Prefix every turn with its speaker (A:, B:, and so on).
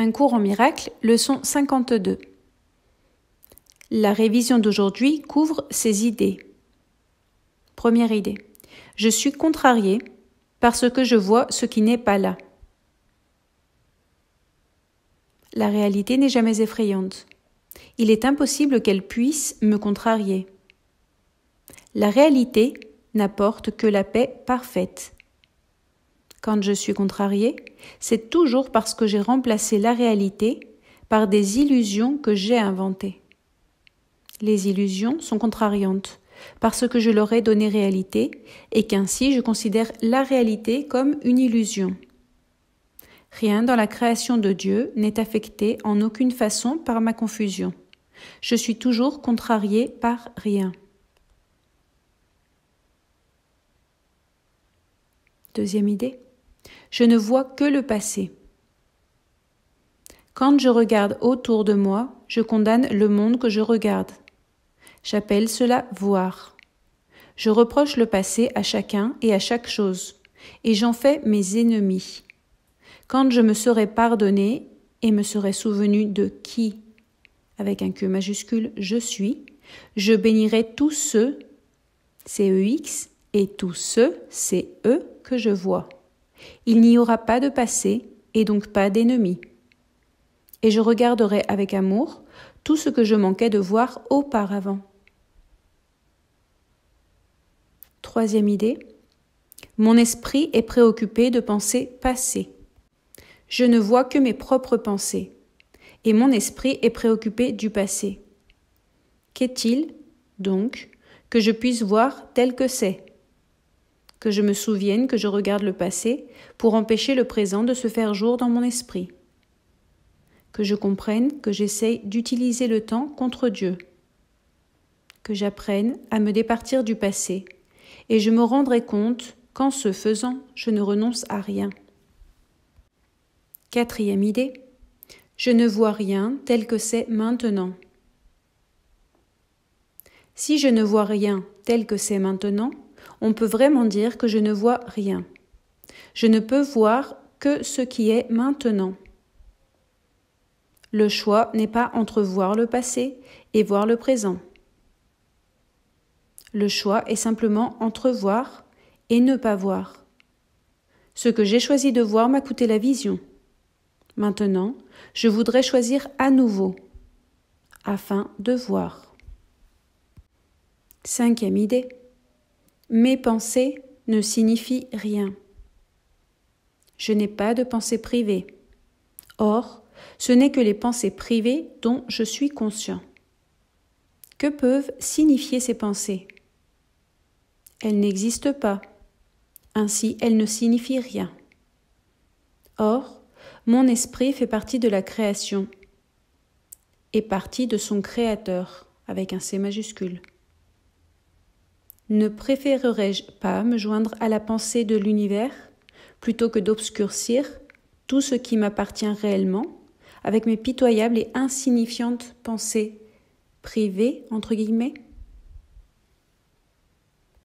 A: Un cours en miracle, leçon 52. La révision d'aujourd'hui couvre ces idées. Première idée. Je suis contrarié parce que je vois ce qui n'est pas là. La réalité n'est jamais effrayante. Il est impossible qu'elle puisse me contrarier. La réalité n'apporte que la paix parfaite. Quand je suis contrarié, c'est toujours parce que j'ai remplacé la réalité par des illusions que j'ai inventées. Les illusions sont contrariantes parce que je leur ai donné réalité et qu'ainsi je considère la réalité comme une illusion. Rien dans la création de Dieu n'est affecté en aucune façon par ma confusion. Je suis toujours contrarié par rien. Deuxième idée je ne vois que le passé. Quand je regarde autour de moi, je condamne le monde que je regarde. J'appelle cela voir. Je reproche le passé à chacun et à chaque chose, et j'en fais mes ennemis. Quand je me serai pardonné et me serai souvenu de qui, avec un Q majuscule, je suis, je bénirai tous ceux, e X, et tous ceux, c'est eux que je vois. Il n'y aura pas de passé et donc pas d'ennemi. Et je regarderai avec amour tout ce que je manquais de voir auparavant. Troisième idée, mon esprit est préoccupé de pensées passées. Je ne vois que mes propres pensées, et mon esprit est préoccupé du passé. Qu'est-il, donc, que je puisse voir tel que c'est que je me souvienne que je regarde le passé pour empêcher le présent de se faire jour dans mon esprit. Que je comprenne que j'essaye d'utiliser le temps contre Dieu. Que j'apprenne à me départir du passé et je me rendrai compte qu'en ce faisant, je ne renonce à rien. Quatrième idée. Je ne vois rien tel que c'est maintenant. Si je ne vois rien tel que c'est maintenant, on peut vraiment dire que je ne vois rien. Je ne peux voir que ce qui est maintenant. Le choix n'est pas entre voir le passé et voir le présent. Le choix est simplement entre voir et ne pas voir. Ce que j'ai choisi de voir m'a coûté la vision. Maintenant, je voudrais choisir à nouveau afin de voir. Cinquième idée. Mes pensées ne signifient rien. Je n'ai pas de pensées privées. Or, ce n'est que les pensées privées dont je suis conscient. Que peuvent signifier ces pensées Elles n'existent pas. Ainsi, elles ne signifient rien. Or, mon esprit fait partie de la création et partie de son créateur avec un C majuscule. Ne préférerais-je pas me joindre à la pensée de l'univers plutôt que d'obscurcir tout ce qui m'appartient réellement avec mes pitoyables et insignifiantes pensées privées, entre guillemets